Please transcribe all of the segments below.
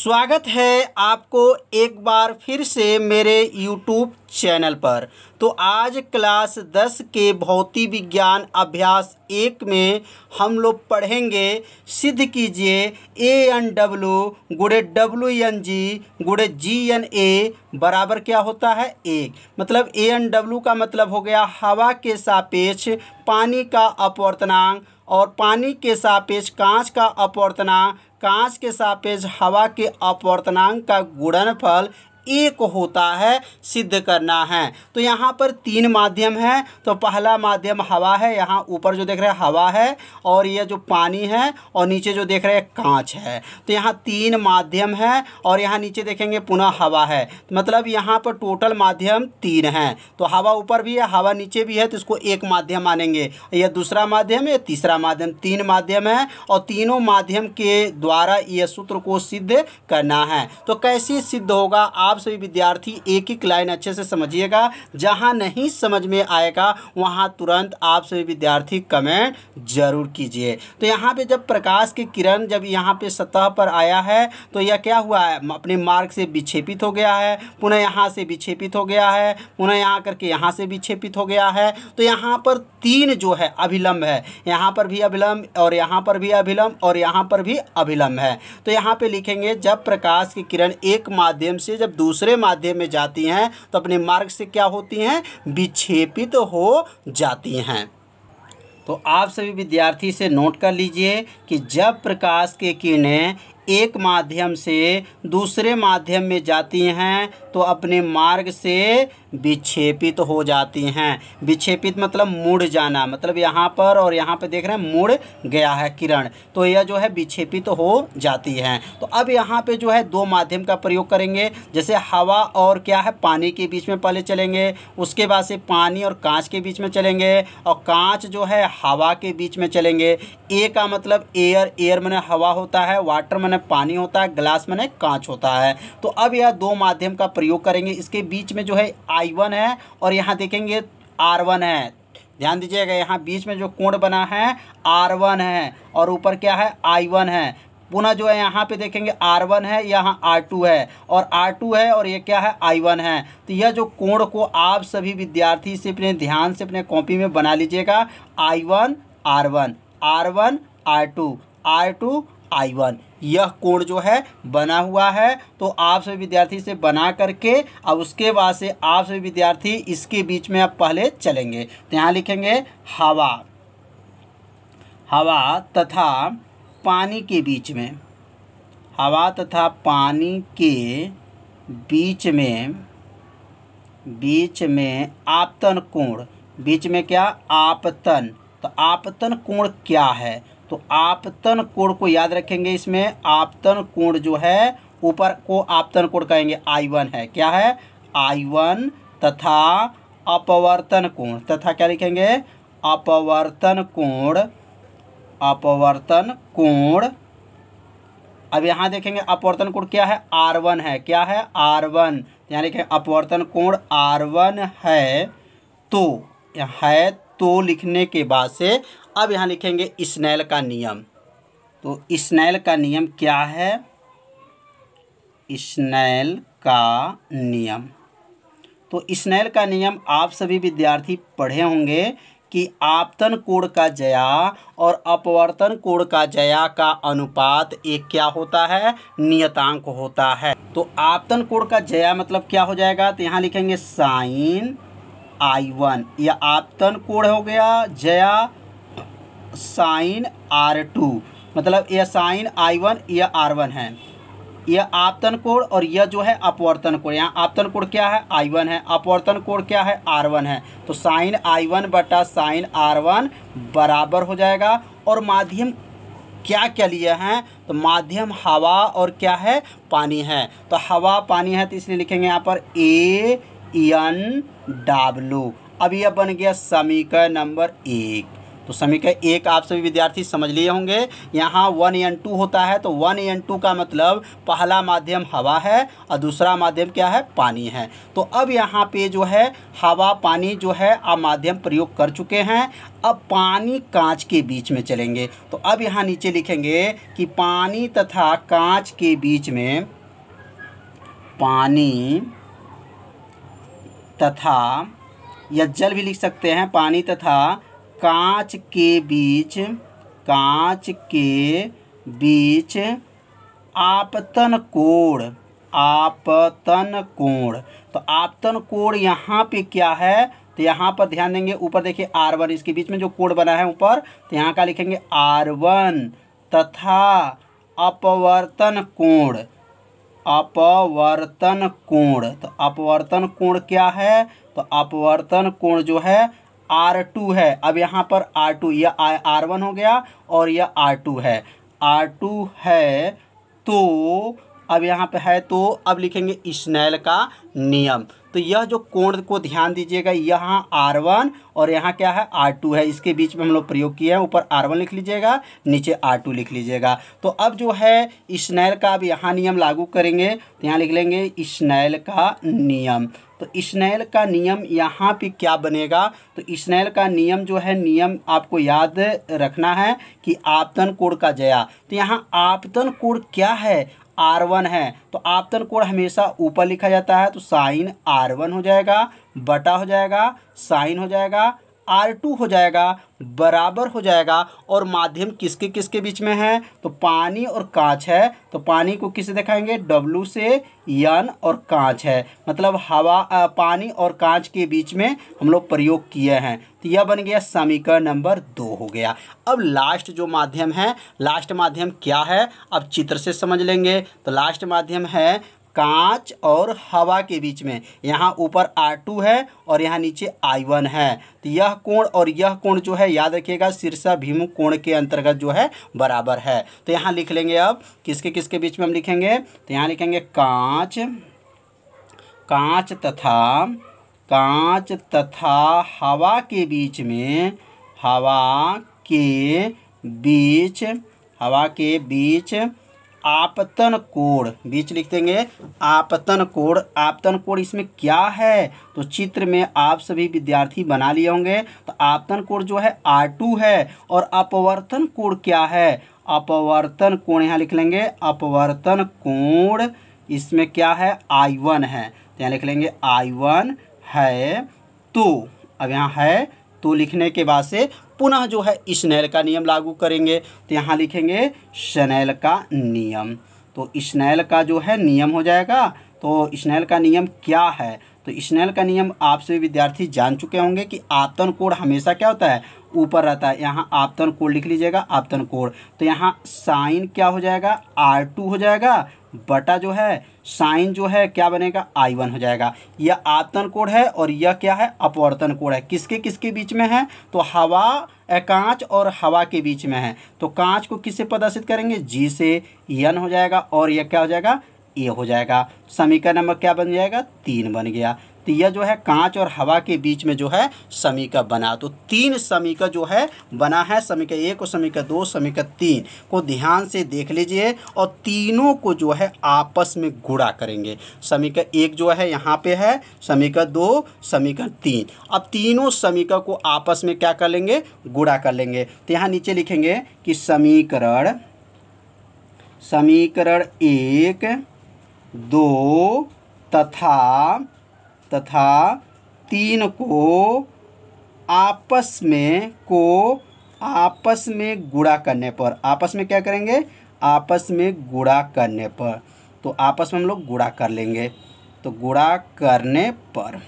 स्वागत है आपको एक बार फिर से मेरे YouTube चैनल पर तो आज क्लास 10 के भौतिक विज्ञान अभ्यास एक में हम लोग पढ़ेंगे सिद्ध कीजिए ए एन डब्लू गुड़े डब्लू एन जी गुड़े जी एन ए बराबर क्या होता है एक मतलब ए एन डब्लू का मतलब हो गया हवा के सापेक्ष पानी का अपवर्तनांक और पानी के सापेक्ष कांच का अपवर्तनांक कांच के सापेक्ष हवा के अपवर्तनांक का गुणनफल एक होता है सिद्ध करना है तो यहाँ पर तीन माध्यम है तो पहला माध्यम हवा है यहाँ ऊपर जो देख रहे हैं हवा है और ये जो पानी है और नीचे जो देख रहे हैं कांच है तो यहाँ तीन माध्यम है और यहाँ नीचे देखेंगे पुनः हवा है तो मतलब यहाँ पर टोटल माध्यम तीन है तो हवा ऊपर भी है हवा नीचे भी है तो इसको एक माध्यम मानेंगे यह दूसरा माध्यम या तीसरा माध्यम तीन माध्यम है और तीनों माध्यम के द्वारा यह सूत्र को सिद्ध करना है तो कैसे सिद्ध होगा आप आप सभी विद्यार्थी एक एक लाइन अच्छे से समझिएगा जहां नहीं समझ में आएगा वहां तुरंत आप सभी विद्यार्थी कमेंट जरूर कीजिए तो यहां पे जब प्रकाश की किरण जब यहां पे सतह पर आया है तो यह क्या हुआ है अपने मार्ग से विक्षेपित हो गया है पुनः यहाँ से विक्षेपित हो गया है पुनः यहाँ करके यहाँ से विक्षेपित हो गया है तो यहाँ पर तीन जो है अभिलंब है यहाँ पर भी अभिलंब और यहाँ पर भी अभिलंब और यहाँ पर भी अभिलंब है तो यहाँ पे लिखेंगे जब प्रकाश की किरण एक माध्यम से जब दूर दूसरे माध्यम में जाती हैं तो अपने मार्ग से क्या होती हैं विक्षेपित तो हो जाती हैं तो आप सभी विद्यार्थी से नोट कर लीजिए कि जब प्रकाश के किरणें एक माध्यम से दूसरे माध्यम में जाती हैं तो अपने मार्ग से विक्षेपित हो जाती हैं विक्षेपित मतलब मुड़ जाना मतलब यहाँ पर और यहाँ पे देख रहे हैं मुड़ गया है किरण तो यह जो है विक्षेपित हो जाती है तो अब यहाँ पे जो है दो माध्यम का प्रयोग करेंगे जैसे हवा और क्या है पानी के बीच में पहले चलेंगे उसके बाद से पानी और कांच के बीच में चलेंगे और कांच जो है हवा के बीच में चलेंगे ए का मतलब एयर एयर मैंने हवा होता है वाटर मैंने मैंने पानी होता है ग्लास मैंने कांच होता है तो अब यह दो माध्यम का प्रयोग करेंगे इसके बीच में जो है आई वन है और यहाँ देखेंगे आर वन है ध्यान दीजिएगा यहाँ बीच में जो कोण बना है आर वन है और ऊपर क्या है आई वन है पुनः जो है यहाँ पे देखेंगे R1 है यहाँ R2 है और R2 है और ये क्या है I1 है तो यह जो कोण को आप सभी विद्यार्थी से अपने ध्यान से अपने कॉपी में बना लीजिएगा I1 R1 R1 R2 R2 आई वन यह कोण जो है बना हुआ है तो आप सभी विद्यार्थी से बना करके अब उसके बाद से आप सभी विद्यार्थी इसके बीच में अब पहले चलेंगे तो यहाँ लिखेंगे हवा हवा तथा पानी के बीच में हवा तथा पानी के बीच में बीच में आपतन कोण बीच में क्या आपतन तो आपतन कोण क्या है तो आपतन कोण को याद रखेंगे इसमें आपतन कोण जो है ऊपर को आपतन कोण कहेंगे आई वन है क्या है आई वन तथा अपवर्तन कोण तथा क्या लिखेंगे अपवर्तन कोण अपवर्तन कोण अब यहाँ देखेंगे अपवर्तन कोण क्या है आर वन है क्या है आर वन यानी कि अपवर्तन कोण आर वन है तो है तो लिखने के बाद से अब यहाँ लिखेंगे स्नैल का नियम तो स्नैल का नियम क्या है स्नैल का नियम तो स्नैल का नियम आप सभी विद्यार्थी पढ़े होंगे कि आपतन कोण का जया और अपवर्तन कोण का जया का अनुपात एक क्या होता है नियतांक होता है तो आपतन कोण का जया मतलब क्या हो जाएगा तो यहाँ लिखेंगे साइन आई वन या आपतन कोण हो गया जया साइन आर टू मतलब यह साइन आई वन यह आर वन है यह आपतन कोण और यह जो है अपवर्तन कोण यहाँ आपतन कोण क्या है आई वन है अपवर्तन कोण क्या है आर वन है तो साइन आई वन बटा साइन आर वन बराबर हो जाएगा और माध्यम क्या क्या लिए हैं तो माध्यम हवा और क्या है पानी है तो हवा पानी है तो इसलिए लिखेंगे यहाँ पर ए एन डब्लू अब यह बन गया समीकरण नंबर एक तो समीकरण एक आप सभी विद्यार्थी समझ लिए होंगे यहाँ वन एन टू होता है तो वन एन टू का मतलब पहला माध्यम हवा है और दूसरा माध्यम क्या है पानी है तो अब यहाँ पे जो है हवा पानी जो है आप माध्यम प्रयोग कर चुके हैं अब पानी कांच के बीच में चलेंगे तो अब यहाँ नीचे लिखेंगे कि पानी तथा कांच के बीच में पानी तथा या जल भी लिख सकते हैं पानी तथा कांच के बीच कांच के बीच आपतन कोण आपतन कोण तो आपतन कोण यहाँ पे क्या है तो यहाँ पर ध्यान देंगे ऊपर देखिए आर वन इसके बीच में जो कोण बना है ऊपर तो यहाँ का लिखेंगे आर वन तथा अपवर्तन कोण अपवर्तन कोण तो अपवर्तन कोण क्या है तो अपवर्तन कोण जो है आर टू है अब यहाँ पर आर टू यह आर वन हो गया और यह आर टू है आर टू है तो अब यहाँ पे है तो अब लिखेंगे स्नेल का नियम तो यह जो कोण को ध्यान दीजिएगा यहाँ आर वन और यहाँ क्या है आर टू है इसके बीच में हम लोग प्रयोग किए हैं ऊपर आर वन लिख लीजिएगा नीचे आर टू लिख लीजिएगा तो अब जो है स्नैल का अब यहाँ नियम लागू करेंगे तो यहाँ लिख लेंगे स्नैल का नियम तो स्नैल का नियम यहाँ पे क्या बनेगा तो स्नैल का नियम जो है नियम आपको याद रखना है कि आपतन कोण का जया तो यहाँ आपतन कोण क्या है आर वन है तो आपतन कोण हमेशा ऊपर लिखा जाता है तो साइन आर वन हो जाएगा बटा हो जाएगा साइन हो जाएगा आर टू हो जाएगा बराबर हो जाएगा और माध्यम किसके किसके बीच में है तो पानी और कांच है तो पानी को किसे दिखाएंगे डब्लू से यन और कांच है मतलब हवा आ, पानी और कांच के बीच में हम लोग प्रयोग किए हैं तो यह बन गया समीकरण नंबर दो हो गया अब लास्ट जो माध्यम है लास्ट माध्यम क्या है अब चित्र से समझ लेंगे तो लास्ट माध्यम है कांच और हवा के बीच में यहाँ ऊपर R2 है और यहाँ नीचे I1 है तो यह कोण और यह कोण जो है याद रखिएगा शीर्षाभिमुख कोण के अंतर्गत जो है बराबर है तो यहाँ लिख लेंगे अब किसके किसके बीच में हम लिखेंगे तो यहाँ लिखेंगे कांच कांच तथा कांच तथा हवा के बीच में हवा के बीच हवा के बीच आपतन कोण बीच लिख देंगे आपतन कोण आपतन कोण इसमें क्या है तो चित्र में आप सभी विद्यार्थी बना लिए होंगे तो आपतन कोण जो है आर टू है और अपवर्तन कोण क्या है अपवर्तन कोण यहाँ लिख लेंगे अपवर्तन कोण इसमें क्या है आई वन है तो यहाँ लिख लेंगे आई वन है तो अब यहाँ है तो लिखने के बाद से पुनः जो है स्नेल का नियम लागू करेंगे तो यहाँ लिखेंगे स्नेल का नियम तो स्नेल का जो है नियम हो जाएगा तो स्नेल का नियम क्या है तो स्नेल का नियम आपसे विद्यार्थी जान चुके होंगे कि आपतन कोड हमेशा क्या होता है ऊपर रहता है यहाँ आपतन कोड लिख लीजिएगा आपतन कोड तो यहाँ साइन क्या हो जाएगा आर टू हो जाएगा बटा जो है साइन जो है क्या बनेगा आई वन हो जाएगा यह आतन कोण है और यह क्या है अपवर्तन कोण है किसके किसके बीच में है तो हवा कांच और हवा के बीच में है तो कांच को किससे प्रदर्शित करेंगे जी से यन हो जाएगा और यह क्या हो जाएगा ए हो जाएगा समीकरण नंबर क्या बन जाएगा तीन बन गया तो यह जो है कांच और हवा के बीच में जो है समीका बना तो तीन समीका जो है बना है समीका एक और समीका दो समीका तीन को ध्यान से देख लीजिए और तीनों को जो है आपस में गुड़ा करेंगे समीका एक जो है यहाँ पे है समीका दो समीकरण तीन अब तीनों समीका को आपस में क्या कर लेंगे गुड़ा कर लेंगे तो यहाँ नीचे लिखेंगे कि समीकरण समीकरण एक दो तथा तथा तीन को आपस में को आपस में गुड़ा करने पर आपस में क्या करेंगे आपस में गुड़ा करने पर तो आपस में हम लोग गुड़ा कर लेंगे तो गुड़ा करने पर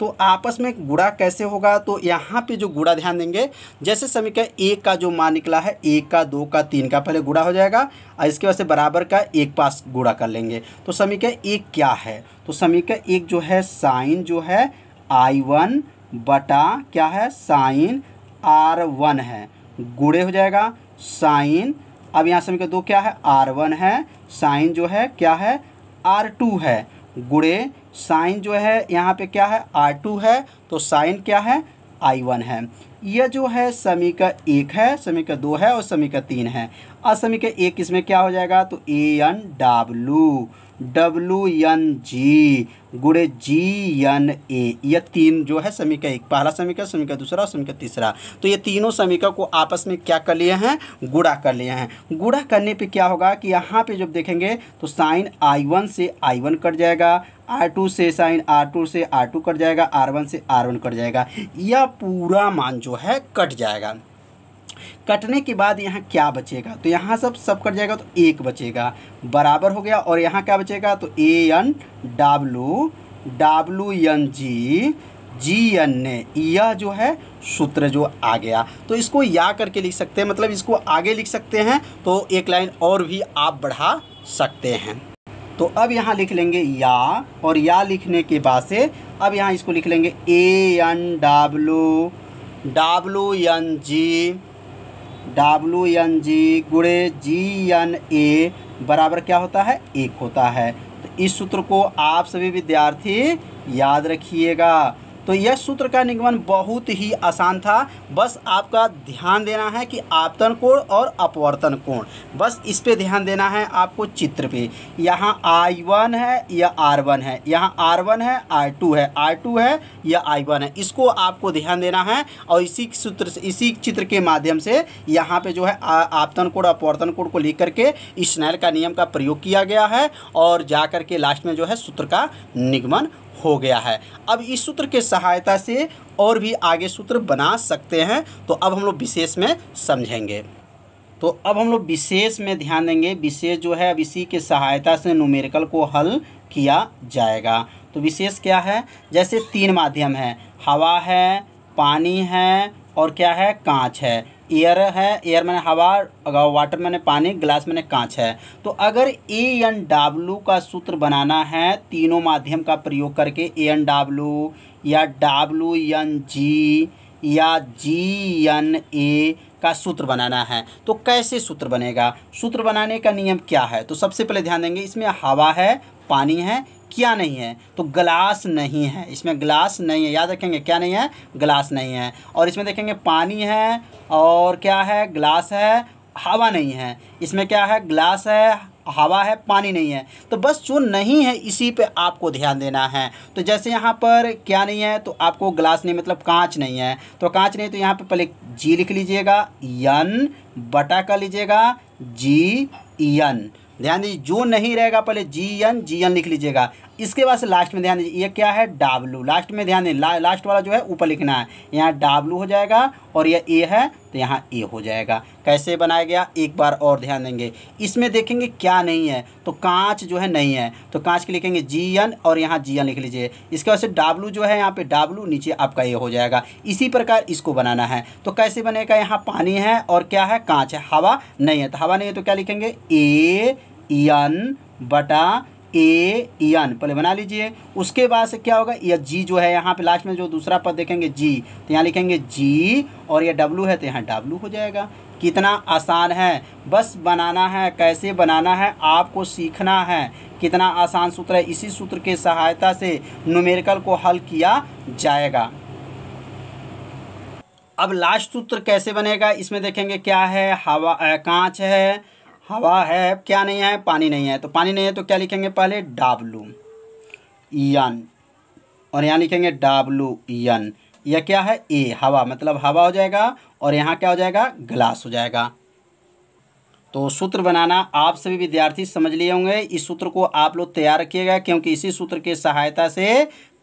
तो आपस में गुड़ा कैसे होगा तो यहाँ पे जो गुड़ा ध्यान देंगे जैसे समीकरण एक का जो मान निकला है एक का दो का तीन का पहले गुड़ा हो जाएगा और इसके वजह से बराबर का एक पास गुड़ा कर लेंगे तो समीकरण एक क्या है तो समीकरण एक जो है साइन जो है आई वन बटा क्या है साइन आर वन है गुड़े हो जाएगा साइन अब यहाँ समीकरण दो क्या है आर वन है साइन जो है क्या है आर टू है गुड़े साइन जो है यहाँ पे क्या है आर टू है तो साइन क्या है आई वन है यह जो है का एक है समीकरण दो है और का तीन है असमीकरण एक इसमें क्या हो जाएगा तो A N W W N G गुड़े जी एन ए यह तीन जो है समीका एक पहला समीका समीका दूसरा समीका तीसरा तो ये तीनों समीका को आपस में क्या कर लिए हैं गुड़ा कर लिए हैं गुड़ा करने पे क्या होगा कि यहाँ पे जब देखेंगे तो साइन आई वन से आई वन कट जाएगा आर टू से साइन आर टू से आर टू कट जाएगा आर वन से आर वन कट जाएगा यह पूरा मान जो है कट जाएगा कटने के बाद यहाँ क्या बचेगा तो यहाँ सब सब कट जाएगा तो एक बचेगा बराबर हो गया और यहाँ क्या बचेगा तो A N W W N G G N ने यह जो है सूत्र जो आ गया तो इसको या करके लिख सकते हैं मतलब इसको आगे लिख सकते हैं तो एक लाइन और भी आप बढ़ा सकते हैं तो अब यहाँ लिख लेंगे या और या लिखने के बाद से अब यहाँ इसको लिख लेंगे A N W W N G W N G गुड़े जी एन ए बराबर क्या होता है एक होता है तो इस सूत्र को आप सभी विद्यार्थी याद रखिएगा तो यह सूत्र का निगमन बहुत ही आसान था बस आपका ध्यान देना है कि आपतन कोण और अपवर्तन कोण बस इस पे ध्यान देना है आपको चित्र पे यहाँ आई वन है या आर वन है यहाँ आर वन है आर टू है आर टू है या आई वन है इसको आपको ध्यान देना है और इसी सूत्र से इसी चित्र के माध्यम से यहाँ पे जो है आपतन कोण अपवर्तन कोण को लेकर करके स्नैल का नियम का प्रयोग किया गया है और जा करके लास्ट में जो है सूत्र का निगमन हो गया है अब इस सूत्र के सहायता से और भी आगे सूत्र बना सकते हैं तो अब हम लोग विशेष में समझेंगे तो अब हम लोग विशेष में ध्यान देंगे विशेष जो है अब इसी के सहायता से नूमेरिकल को हल किया जाएगा तो विशेष क्या है जैसे तीन माध्यम है हवा है पानी है और क्या है कांच है एयर है एयर मैंने हवा अगर वाटर मैंने पानी ग्लास मैंने कांच है तो अगर ए एन डब्ल्यू का सूत्र बनाना है तीनों माध्यम का प्रयोग करके ए एन डब्ल्यू या डब्ल्यू एन जी या जी एन ए का सूत्र बनाना है तो कैसे सूत्र बनेगा सूत्र बनाने का नियम क्या है तो सबसे पहले ध्यान देंगे इसमें हवा है पानी है क्या नहीं है तो ग्लास नहीं है इसमें ग्लास नहीं है याद रखेंगे क्या नहीं है ग्लास नहीं है और इसमें देखेंगे पानी है और क्या है ग्लास है हवा नहीं है इसमें क्या है ग्लास है हवा है पानी नहीं है तो बस जो नहीं है इसी पे आपको ध्यान देना है तो जैसे यहाँ पर क्या नहीं है तो आपको ग्लास नहीं मतलब कांच नहीं है तो कांच नहीं तो यहाँ पे पहले जी लिख लीजिएगा यन बटा कर लीजिएगा जी यन ध्यान दीजिए जो नहीं रहेगा पहले जी एन जी एन लिख लीजिएगा इसके बाद से लास्ट में ध्यान दीजिए ये क्या है डाब्लू लास्ट में ध्यान दें ला, लास्ट वाला जो है ऊपर लिखना है यहाँ डाब्लू हो जाएगा और यह ए है तो यहाँ ए हो जाएगा कैसे बनाया गया एक बार और ध्यान देंगे इसमें देखेंगे क्या नहीं है तो कांच जो है नहीं है तो कांच के लिखेंगे जी एन और यहाँ जी एन लिख लीजिए इसके बाद से डाब्लू जो है यहाँ पे डाब्लू नीचे आपका ए हो जाएगा इसी प्रकार इसको बनाना है तो कैसे बनेगा यहाँ पानी है और क्या है कांच है हवा नहीं है तो हवा नहीं है तो क्या लिखेंगे ए एन बटा ए एन पहले बना लीजिए उसके बाद से क्या होगा यह जी जो है यहाँ पे लास्ट में जो दूसरा पद देखेंगे जी तो यहाँ लिखेंगे जी और यह डब्लू है तो यहाँ डब्लू हो जाएगा कितना आसान है बस बनाना है कैसे बनाना है आपको सीखना है कितना आसान सूत्र है इसी सूत्र के सहायता से न्यूमेरिकल को हल किया जाएगा अब लास्ट सूत्र कैसे बनेगा इसमें देखेंगे क्या है हवा कांच है हवा है क्या नहीं है पानी नहीं है तो पानी नहीं है तो क्या लिखेंगे पहले डाब्लू यन और यहाँ लिखेंगे डाब्लू यन यह क्या है ए हवा मतलब हवा हो जाएगा और यहाँ क्या हो जाएगा ग्लास हो जाएगा तो सूत्र बनाना आप सभी विद्यार्थी समझ लिए होंगे इस सूत्र को आप लोग तैयार रखिएगा क्योंकि इसी सूत्र की सहायता से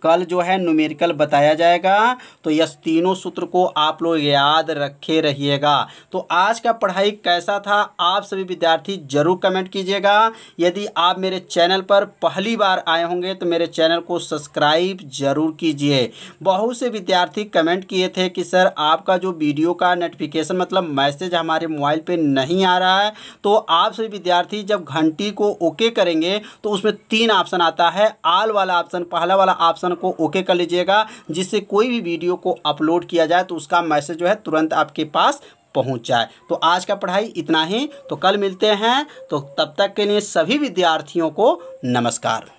कल जो है न्यूमेरिकल बताया जाएगा तो यस तीनों सूत्र को आप लोग याद रखे रहिएगा तो आज का पढ़ाई कैसा था आप सभी विद्यार्थी ज़रूर कमेंट कीजिएगा यदि आप मेरे चैनल पर पहली बार आए होंगे तो मेरे चैनल को सब्सक्राइब ज़रूर कीजिए बहुत से विद्यार्थी कमेंट किए थे कि सर आपका जो वीडियो का नोटिफिकेशन मतलब मैसेज हमारे मोबाइल पर नहीं आ रहा है तो आप सभी विद्यार्थी जब घंटी को ओके करेंगे तो उसमें तीन ऑप्शन आता है आल वाला ऑप्शन पहला वाला ऑप्शन बटन को ओके कर लीजिएगा जिससे कोई भी वीडियो को अपलोड किया जाए तो उसका मैसेज जो है तुरंत आपके पास पहुंच जाए तो आज का पढ़ाई इतना ही तो कल मिलते हैं तो तब तक के लिए सभी विद्यार्थियों को नमस्कार